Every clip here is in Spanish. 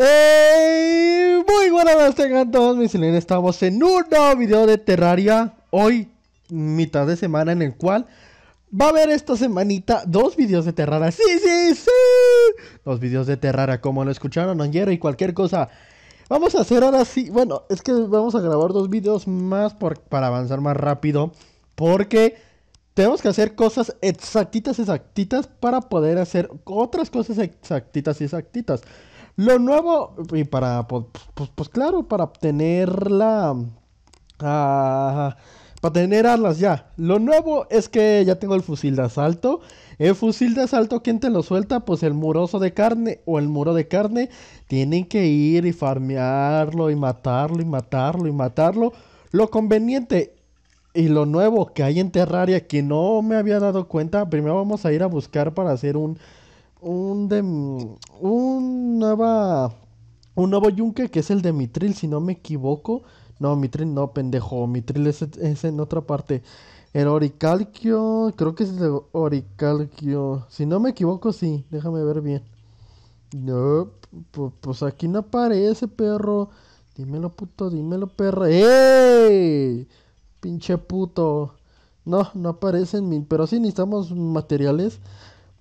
¡Ey! Eh, muy buenas tengan todos mis señores! estamos en un nuevo video de Terraria Hoy, mitad de semana en el cual va a haber esta semanita dos videos de Terraria ¡Sí, sí, sí! Dos videos de Terraria, como lo escucharon ayer y cualquier cosa Vamos a hacer ahora sí, bueno, es que vamos a grabar dos videos más por, para avanzar más rápido Porque tenemos que hacer cosas exactitas, exactitas para poder hacer otras cosas exactitas y exactitas lo nuevo, y para, pues, pues, pues claro, para obtener ah, para tener alas ya. Lo nuevo es que ya tengo el fusil de asalto. El fusil de asalto, ¿quién te lo suelta? Pues el muroso de carne o el muro de carne. Tienen que ir y farmearlo y matarlo y matarlo y matarlo. Lo conveniente y lo nuevo que hay en Terraria que no me había dado cuenta. Primero vamos a ir a buscar para hacer un un de, un nueva un nuevo yunque que es el de Mitril, si no me equivoco. No, Mitril no, pendejo. Mitril es, en otra parte. El Oricalquio, creo que es el Oricalquio. Si no me equivoco, sí. Déjame ver bien. No, pues aquí no aparece, perro. Dímelo, puto, dímelo, perro. ¡Ey! Pinche puto. No, no aparecen, pero sí necesitamos materiales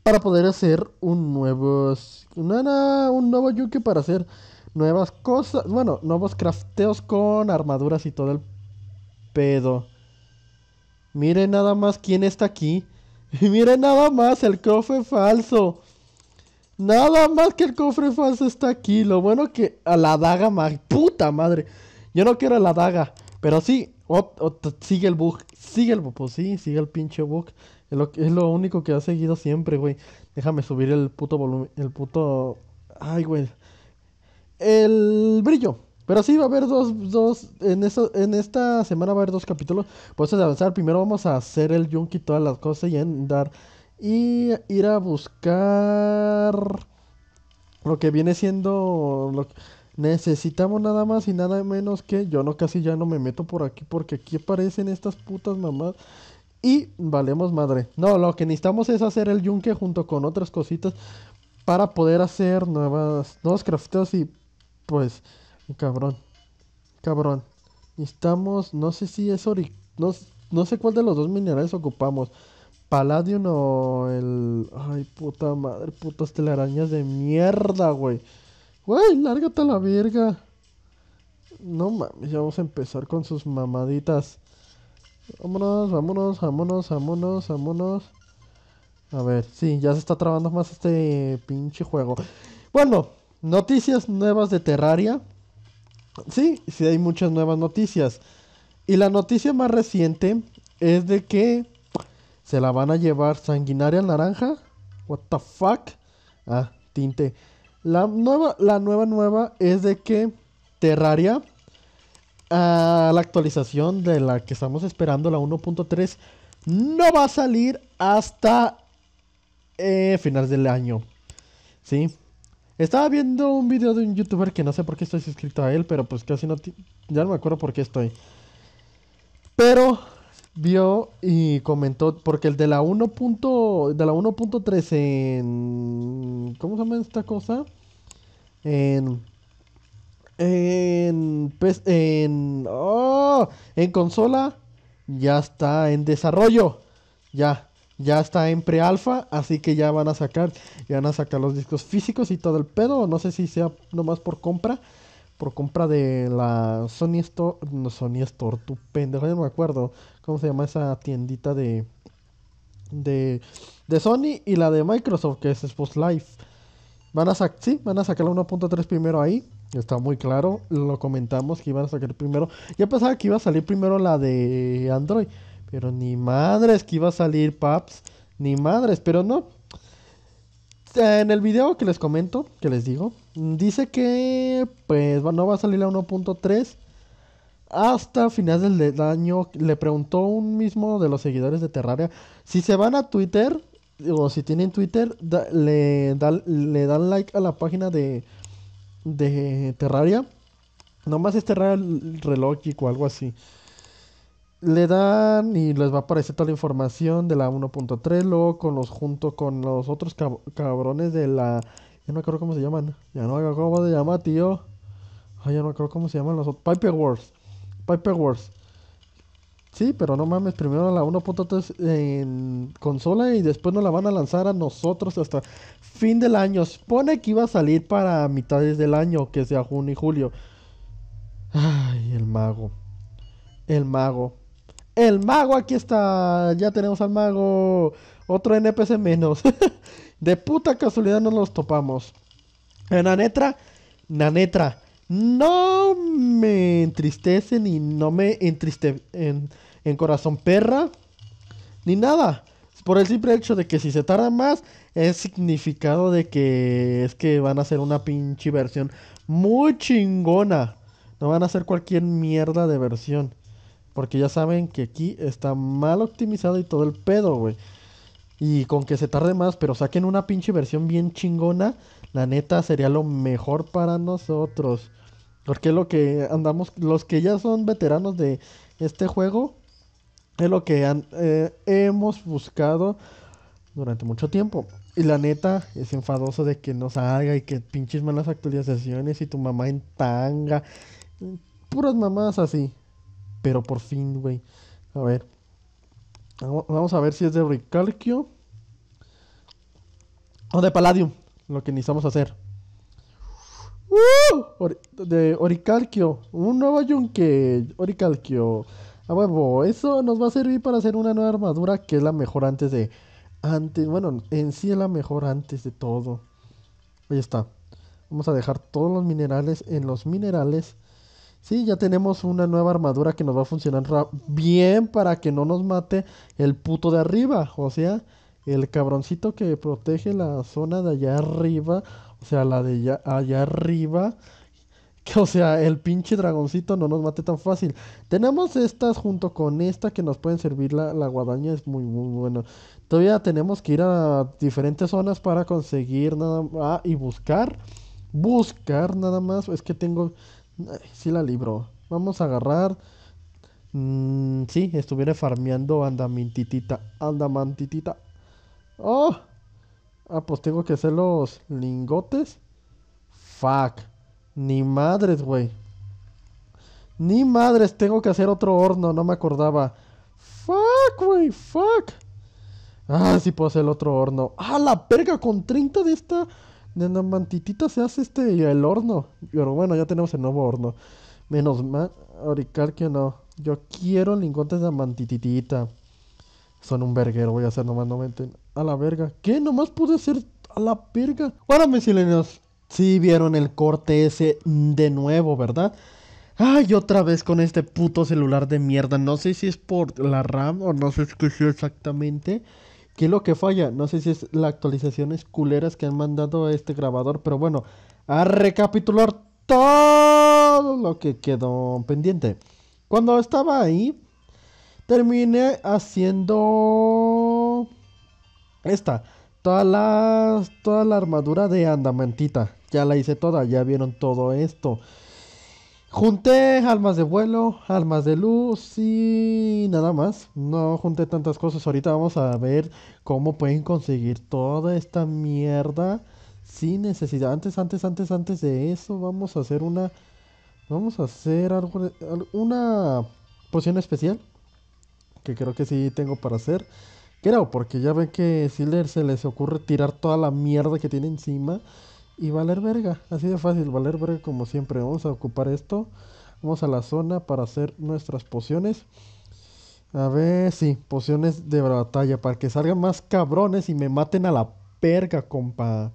para poder hacer un nuevo, un nuevo yuke para hacer nuevas cosas, bueno, nuevos crafteos con armaduras y todo el pedo. Miren nada más quién está aquí. Y miren nada más el cofre falso. Nada más que el cofre falso está aquí. Lo bueno que a la daga, puta madre. Yo no quiero la daga. Pero sí, sigue el bug. Sigue el bug. Pues sí, sigue el pinche bug. Es lo, es lo único que ha seguido siempre, güey. Déjame subir el puto volumen. El puto. Ay, güey. El brillo. Pero sí va a haber dos, dos, en esta, en esta semana va a haber dos capítulos. Pues eso de avanzar, primero vamos a hacer el yunque y todas las cosas y andar. Y ir a buscar lo que viene siendo lo necesitamos nada más y nada menos que yo no casi ya no me meto por aquí porque aquí aparecen estas putas mamás y valemos madre. No, lo que necesitamos es hacer el yunque junto con otras cositas para poder hacer nuevas, nuevos crafteos y pues, cabrón, cabrón. Necesitamos, no sé si es ori, no, no sé cuál de los dos minerales ocupamos. Palladium o el... Ay, puta madre, putas telarañas de mierda, güey. Güey, lárgate a la verga. No mames, ya vamos a empezar con sus mamaditas. Vámonos, vámonos, vámonos, vámonos, vámonos. A ver, sí, ya se está trabando más este pinche juego. Bueno, noticias nuevas de Terraria. Sí, sí hay muchas nuevas noticias. Y la noticia más reciente es de que se la van a llevar sanguinaria naranja. What the fuck? Ah, tinte. La nueva, la nueva, nueva es de que Terraria a la actualización de la que estamos esperando, la 1.3, no va a salir hasta eh, finales del año. ¿Sí? Estaba viendo un video de un youtuber que no sé por qué estoy suscrito a él, pero pues casi no... Ya no me acuerdo por qué estoy. Pero vio y comentó, porque el de la 1. de la 1.3 en... ¿Cómo se llama esta cosa? En en, en, oh, en consola ya está en desarrollo. Ya, ya está en pre-alfa, así que ya van a sacar, ya van a sacar los discos físicos y todo el pedo. No sé si sea nomás por compra, por compra de la Sony Store, no Sony Store, tu pendejo, no me acuerdo cómo se llama esa tiendita de, de, de Sony y la de Microsoft que es Xbox Live. Van a sacar, sí, van a sacar la 1.3 primero ahí Está muy claro, lo comentamos que iban a sacar primero. Ya pensaba que iba a salir primero la de Android, pero ni madres que iba a salir Paps, ni madres, pero no. En el video que les comento, que les digo, dice que pues no va a salir la 1.3 hasta finales del año. Le preguntó un mismo de los seguidores de Terraria si se van a Twitter o si tienen Twitter, le, le dan like a la página de de Terraria. Nomás es Terraria el reloj o algo así. Le dan y les va a aparecer toda la información de la 1.3, luego con los, junto con los otros cabrones de la... Ya no me acuerdo cómo se llaman. Ya no me acuerdo cómo se llama, tío. Ay, ya no me acuerdo cómo se llaman los otros. Piper Wars. Piper Wars. Sí, pero no mames, primero la 1.3 en consola y después nos la van a lanzar a nosotros hasta fin del año. Supone que iba a salir para mitades del año, que sea junio y julio. Ay, el mago. El mago. El mago, aquí está. Ya tenemos al mago. Otro NPC menos. de puta casualidad nos los topamos. Eh, Nanetra, Nanetra. No me entristece ni no me entristece en corazón perra. Ni nada por el simple hecho de que si se tarda más, es significado de que es que van a hacer una pinche versión muy chingona. No van a hacer cualquier mierda de versión. Porque ya saben que aquí está mal optimizado y todo el pedo, güey. Y con que se tarde más, pero saquen una pinche versión bien chingona, la neta sería lo mejor para nosotros. Porque lo que andamos, los que ya son veteranos de este juego, es lo que eh, hemos buscado durante mucho tiempo. Y la neta, es enfadoso de que no salga y que pinches malas actualizaciones y tu mamá en tanga. Puras mamás así. Pero por fin, güey. A ver. Vamos a ver si es de Recalcio. O de Palladium. Lo que necesitamos hacer. ¡Uh! de Oricalquio. Un nuevo yunque. Oricalquio. Ah, eso nos va a servir para hacer una nueva armadura que es la mejor antes de... Antes, bueno, en sí es la mejor antes de todo. Ahí está. Vamos a dejar todos los minerales en los minerales. Sí, ya tenemos una nueva armadura que nos va a funcionar bien para que no nos mate el puto de arriba. O sea, el cabroncito que protege la zona de allá arriba. O sea, la de allá arriba o sea, el pinche dragoncito no nos mate tan fácil. Tenemos estas junto con esta que nos pueden servir la, guadaña, es muy, muy bueno. Todavía tenemos que ir a diferentes zonas para conseguir nada más. Ah, y buscar. Buscar nada más. Es que tengo. sí la libro. Vamos a agarrar. Mm, sí, estuviera farmeando andamintitita. Andamantitita. ¡Oh! Ah, pues tengo que hacer los lingotes. Fuck. Ni madres, güey. Ni madres, tengo que hacer otro horno, no me acordaba. Fuck, güey, fuck. Ah, sí puedo hacer el otro horno. Ah, la perga, con 30 de esta de la mantitita se hace este el horno. Pero bueno, ya tenemos el nuevo horno. Menos mal, ahorita que no. Yo quiero lingotes de mantititita. Son un verguero, voy a hacer nomás 90. A la verga. ¿Qué? Nomás pude hacer a la verga. Bueno, mis Sí, vieron el corte ese de nuevo, ¿verdad? Ay, otra vez con este puto celular de mierda. No sé si es por la RAM o no sé es exactamente. ¿Qué es lo que falla? No sé si es las actualizaciones culeras que han mandado a este grabador. Pero bueno, a recapitular todo lo que quedó pendiente. Cuando estaba ahí, terminé haciendo esta toda la, armadura de andamantita. Ya la hice toda, ya vieron todo esto. Junté almas de vuelo, almas de luz y nada más. No junté tantas cosas. Ahorita vamos a ver cómo pueden conseguir toda esta mierda sin necesidad. Antes, antes, antes, antes de eso, vamos a hacer una... Vamos a hacer algo, una poción especial. Que creo que sí tengo para hacer. Creo, porque ya ven que Siler se les ocurre tirar toda la mierda que tiene encima y valer verga. Así de fácil, valer verga como siempre. Vamos a ocupar esto. Vamos a la zona para hacer nuestras pociones. A ver, sí, pociones de batalla para que salgan más cabrones y me maten a la perga, compa.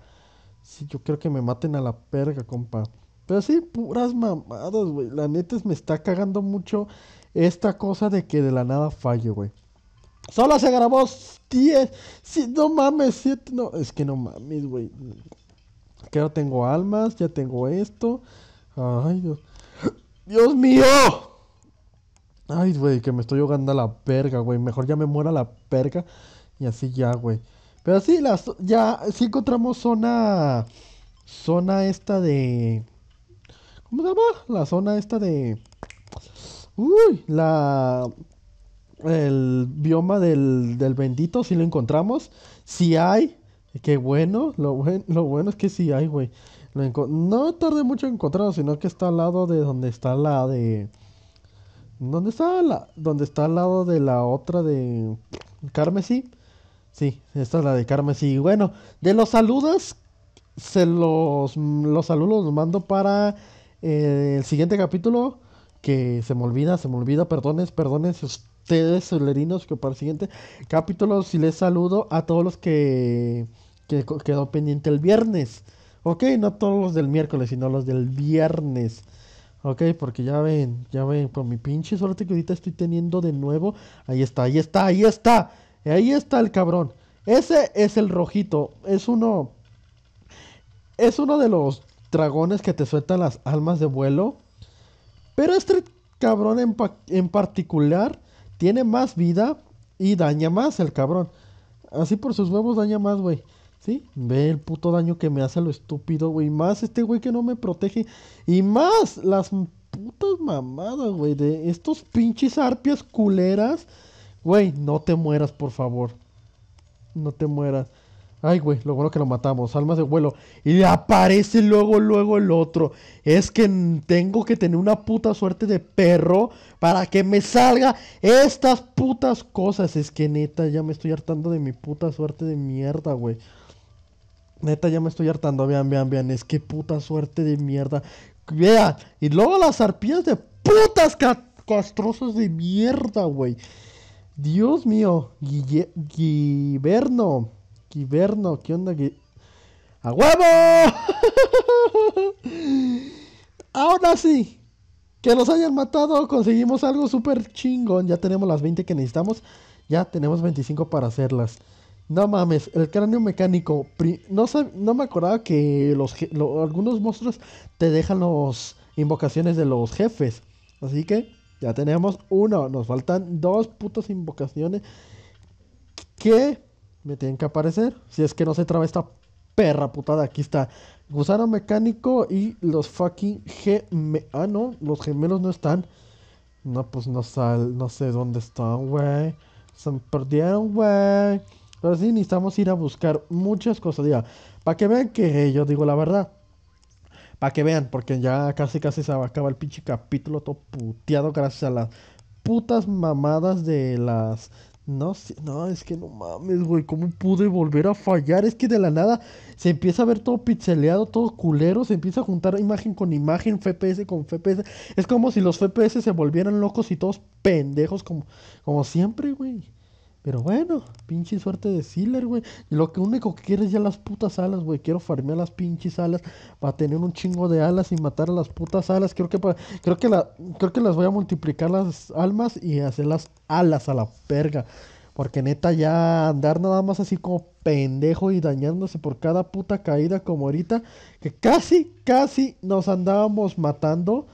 Sí, yo creo que me maten a la perga, compa. Pero sí, puras mamadas, güey. La neta es, me está cagando mucho esta cosa de que de la nada falle, güey. Solo se grabó 10. no mames, 7. No, es que no mames, güey. Que ahora tengo almas, ya tengo esto. Ay, Dios. ¡Dios mío! Ay, güey, que me estoy ahogando a la perga, güey. Mejor ya me muera la perga Y así ya, güey. Pero sí, las, ya, sí encontramos zona. Zona esta de. ¿Cómo se llama? La zona esta de. Uy, la el bioma del, del bendito, si lo encontramos. Si hay, qué bueno. Lo, lo bueno es que si hay, güey. No tardé mucho en encontrarlo, sino que está al lado de donde está la de. ¿Dónde está la.? Donde está al lado de la otra de. Carmesí. Sí, esta es la de Carmesí. Bueno, de los saludos. Se los. Los saludos los mando para. Eh, el siguiente capítulo. Que se me olvida, se me olvida. Perdones, perdones ustedes, solerinos, que para el siguiente capítulo, si les saludo a todos los que, quedó pendiente el viernes. Ok, no todos los del miércoles, sino los del viernes. Ok, porque ya ven, ya ven, con mi pinche suerte que ahorita estoy teniendo de nuevo. Ahí está, ahí está, ahí está. Ahí está el cabrón. Ese es el rojito. Es uno. Es uno de los dragones que te sueltan las almas de vuelo. Pero este cabrón en, en particular tiene más vida y daña más el cabrón. Así por sus huevos daña más, güey. ¿Sí? Ve el puto daño que me hace lo estúpido, güey. Más este güey que no me protege. Y más las putas mamadas, güey. De estos pinches arpias culeras. Güey, no te mueras, por favor. No te mueras. Ay, güey, lo bueno que lo matamos, almas de vuelo. Y aparece luego, luego el otro. Es que tengo que tener una puta suerte de perro para que me salga estas putas cosas. Es que neta, ya me estoy hartando de mi puta suerte de mierda, güey. Neta, ya me estoy hartando. Vean, vean, vean. Es que puta suerte de mierda. Vean. Y luego las arpías de putas castrosas de mierda, güey. Dios mío. Guillermo. Quiberno, ¿qué onda? ¡A huevo! Ahora sí, que los hayan matado, conseguimos algo súper chingón. Ya tenemos las 20 que necesitamos, ya tenemos 25 para hacerlas. No mames, el cráneo mecánico. No, no me acordaba que los algunos monstruos te dejan las invocaciones de los jefes. Así que ya tenemos uno. Nos faltan dos putas invocaciones. ¿Qué? me tienen que aparecer. Si es que no se traba esta perra putada. Aquí está. Gusano mecánico y los fucking gem... Ah, no. Los gemelos no están. No, pues no sal. No sé dónde están, güey. Se me perdieron, güey. Pero sí, necesitamos ir a buscar muchas cosas. Ya. Para que vean que yo digo la verdad. Para que vean, porque ya casi casi se acaba el pinche capítulo todo puteado gracias a las putas mamadas de las no no, es que no mames, güey, ¿cómo pude volver a fallar? Es que de la nada se empieza a ver todo pixeleado, todo culero, se empieza a juntar imagen con imagen, FPS con FPS. Es como si los FPS se volvieran locos y todos pendejos como, como siempre, güey. Pero bueno, pinche suerte de Sealer, güey. Y lo que único que quiero es ya las putas alas, güey. Quiero farmear las pinches alas para tener un chingo de alas y matar a las putas alas. Creo que creo que creo que las voy a multiplicar las almas y hacer las alas a la perga. Porque neta ya andar nada más así como pendejo y dañándose por cada puta caída como ahorita. Que casi, casi nos andábamos matando.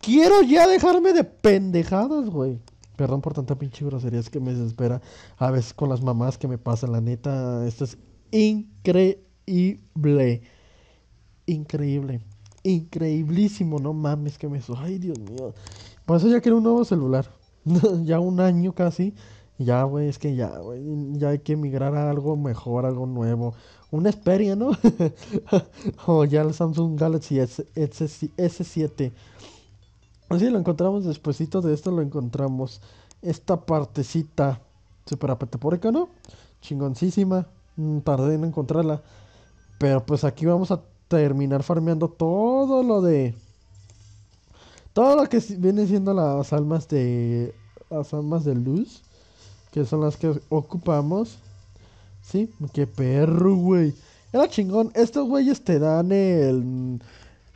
Quiero ya dejarme de pendejadas, güey. Perdón por tanta pinche grosería, es que me desespera a veces con las mamás que me pasan. La neta, esto es increíble. Increíble. Increíblísimo, no mames que me... Ay, Dios mío. Por eso ya quiero un nuevo celular. ya un año casi. Ya, güey, es que ya, ya hay que emigrar a algo mejor, algo nuevo. Una Xperia, ¿no? o ya el Samsung Galaxy S, S7. Así pues lo encontramos despuesito de esto, lo encontramos esta partecita Super apetepórica, ¿no? Chingoncísima, mm, tardé en encontrarla. Pero pues aquí vamos a terminar farmeando todo lo de... Todo lo que viene siendo las almas de... Las almas de luz, que son las que ocupamos. Sí, qué perro, güey. Era chingón. Estos güeyes te dan el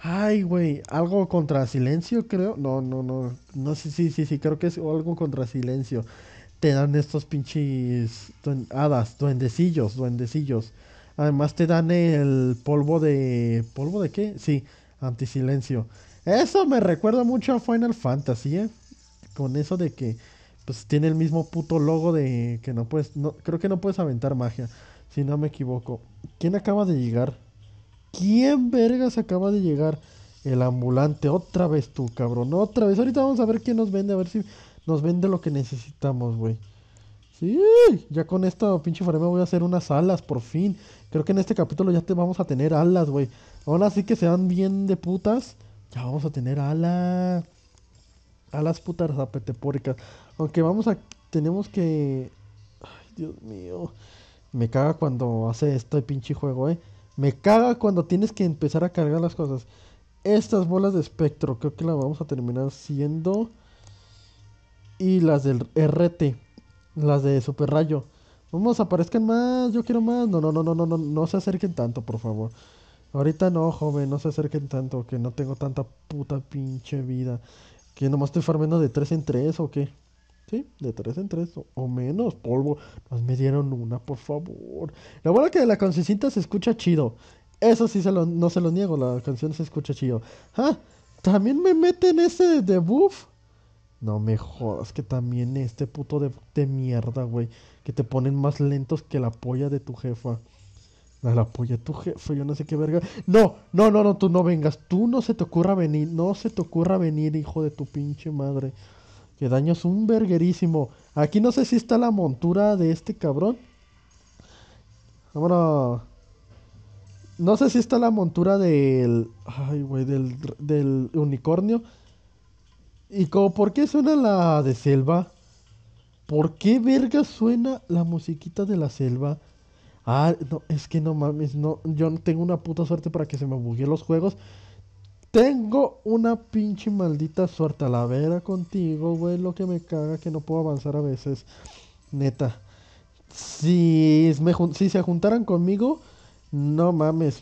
Ay, güey, algo contra silencio, creo. No, no, no. No sé, sí, sí, sí, creo que es algo contra silencio. Te dan estos pinches hadas, duendecillos, duendecillos. Además te dan el polvo de... ¿Polvo de qué? Sí, antisilencio. Eso me recuerda mucho a Final Fantasy, ¿eh? Con eso de que pues tiene el mismo puto logo de que no puedes... No, creo que no puedes aventar magia, si no me equivoco. ¿Quién acaba de llegar? ¿Quién verga, se acaba de llegar? El ambulante, otra vez tú, cabrón, otra vez. Ahorita vamos a ver quién nos vende, a ver si nos vende lo que necesitamos, güey. Sí, ya con esta pinche farema voy a hacer unas alas, por fin. Creo que en este capítulo ya te vamos a tener alas, güey. Ahora sí que sean bien de putas. Ya vamos a tener alas. Alas putas apetepóricas. Aunque vamos a. Tenemos que. Ay, Dios mío. Me caga cuando hace este pinche juego, eh. Me caga cuando tienes que empezar a cargar las cosas. Estas bolas de espectro, creo que las vamos a terminar siendo. Y las del RT, las de Super Rayo. Vamos, aparezcan más, yo quiero más. No, no, no, no, no, no, no se acerquen tanto, por favor. Ahorita no, joven, no se acerquen tanto, que no tengo tanta puta pinche vida. Que nomás estoy farmeando de 3 en 3 o qué. Sí, de tres en tres o, menos polvo. Nos me dieron una, por favor. La buena que la cancioncita se escucha chido. Eso sí, se lo, no se lo niego, la canción se escucha chido. Ah, también me meten ese debuff. No me jodas que también este puto de, de mierda, güey. Que te ponen más lentos que la polla de tu jefa. La, la polla de tu jefa, yo no sé qué verga. No, no, no, no, tú no vengas. Tú no se te ocurra venir. No se te ocurra venir, hijo de tu pinche madre. Que daño es un verguerísimo. Aquí no sé si está la montura de este cabrón. Vámonos. No sé si está la montura del. Ay, güey, del, unicornio. ¿Y como por qué suena la de selva? ¿Por qué verga suena la musiquita de la selva? Ah, no, es que no mames, no, yo tengo una puta suerte para que se me bugueen los juegos. Tengo una pinche maldita suerte a la vera contigo, güey. Lo que me caga que no puedo avanzar a veces. Neta. Si, si se juntaran conmigo, no mames,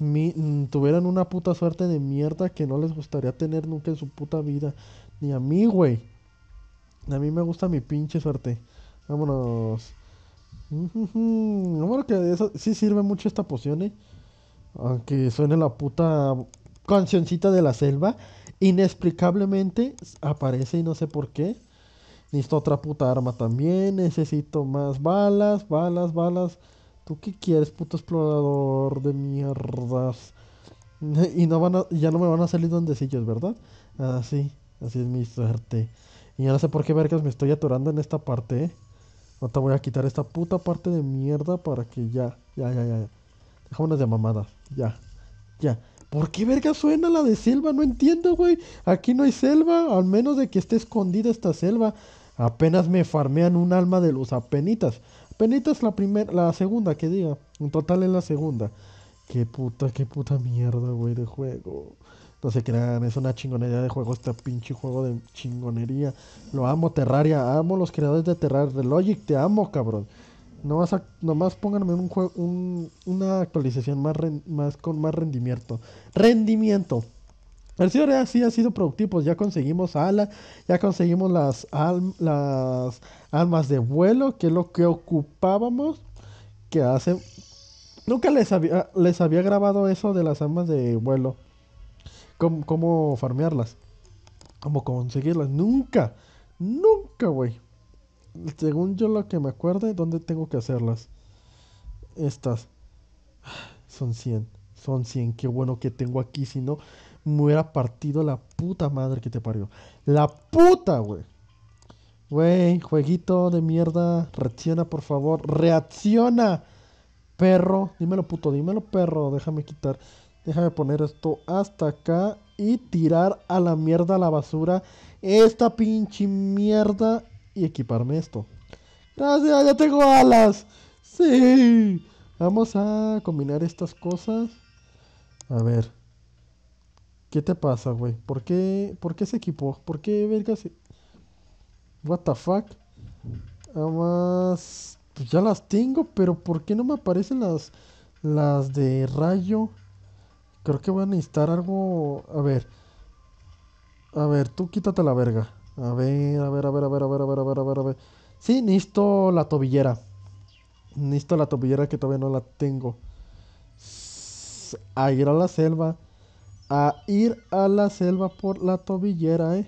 tuvieran una puta suerte de mierda que no les gustaría tener nunca en su puta vida. Ni a mí, güey. A mí me gusta mi pinche suerte. Vámonos. Bueno, que eso, sí sirve mucho esta poción, eh. Aunque suene la puta Cancioncita de la selva, inexplicablemente aparece y no sé por qué. Necesito otra puta arma también, necesito más balas, balas, balas. ¿Tú qué quieres, puto explorador de mierdas? Y no van a, ya no me van a salir dondecillos, ¿verdad? Así, ah, así es mi suerte. Y ya no sé por qué vergas me estoy atorando en esta parte, ¿eh? No te voy a quitar esta puta parte de mierda para que ya, ya, ya, ya. Dejámonos de mamadas, ya, ya. ¿Por qué verga suena la de selva? No entiendo, güey. Aquí no hay selva, al menos de que esté escondida esta selva. Apenas me farmean un alma de luz apenitas. Apenitas la primera, la segunda que diga. En total es la segunda. Qué puta, qué puta mierda, güey, de juego. No se crean, es una chingonería de juego, este pinche juego de chingonería. Lo amo, Terraria, amo los creadores de Terraria. Logic, te amo, cabrón. Nomás, pónganme un juego, un, una actualización más, más con más rendimiento. Rendimiento. El ya sí ha sido productivo, ya conseguimos ala, ya conseguimos las, las almas de vuelo, que es lo que ocupábamos, que hace... Nunca les había, les había grabado eso de las almas de vuelo, cómo, cómo farmearlas, cómo conseguirlas, nunca, nunca, güey según yo lo que me acuerde, ¿dónde tengo que hacerlas? Estas. Son 100. Son 100. Qué bueno que tengo aquí. Si no, me hubiera partido la puta madre que te parió. La puta, güey. Güey, jueguito de mierda. Reacciona, por favor. Reacciona. Perro. Dímelo, puto. Dímelo, perro. Déjame quitar. Déjame poner esto hasta acá y tirar a la mierda a la basura esta pinche mierda y equiparme esto. ¡Gracias! ¡Ya tengo alas! ¡Sí! Vamos a combinar estas cosas. A ver. ¿Qué te pasa, güey? ¿Por qué, ¿Por qué se equipó? ¿Por qué, verga, What the fuck? Además... Pues ya las tengo, pero ¿por qué no me aparecen las, las de rayo? Creo que voy a necesitar algo... A ver. A ver, tú quítate la verga. A ver, a ver, a ver, a ver, a ver, a ver, a ver, a ver, a ver. Sí, necesito la tobillera. Necesito la tobillera que todavía no la tengo. A ir a la selva. A ir a la selva por la tobillera, eh.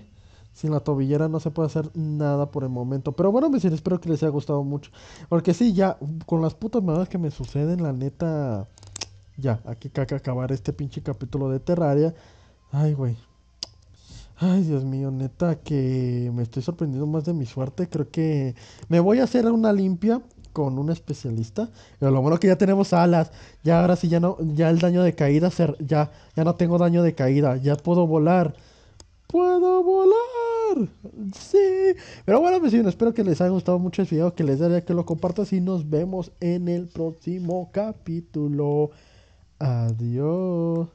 Sin la tobillera no se puede hacer nada por el momento. Pero bueno, me espero que les haya gustado mucho. Porque sí, ya, con las putas malas que me suceden, la neta. Ya, aquí que acabar este pinche capítulo de Terraria. Ay, güey. Ay, Dios mío, neta que me estoy sorprendiendo más de mi suerte. Creo que me voy a hacer una limpia con un especialista. Pero lo bueno que ya tenemos alas. Ya ahora sí ya no ya el daño de caída ya ya no tengo daño de caída, ya puedo volar. Puedo volar. Sí. Pero bueno, pues pues, espero que les haya gustado mucho el video, que les daría que lo compartas y nos vemos en el próximo capítulo. Adiós.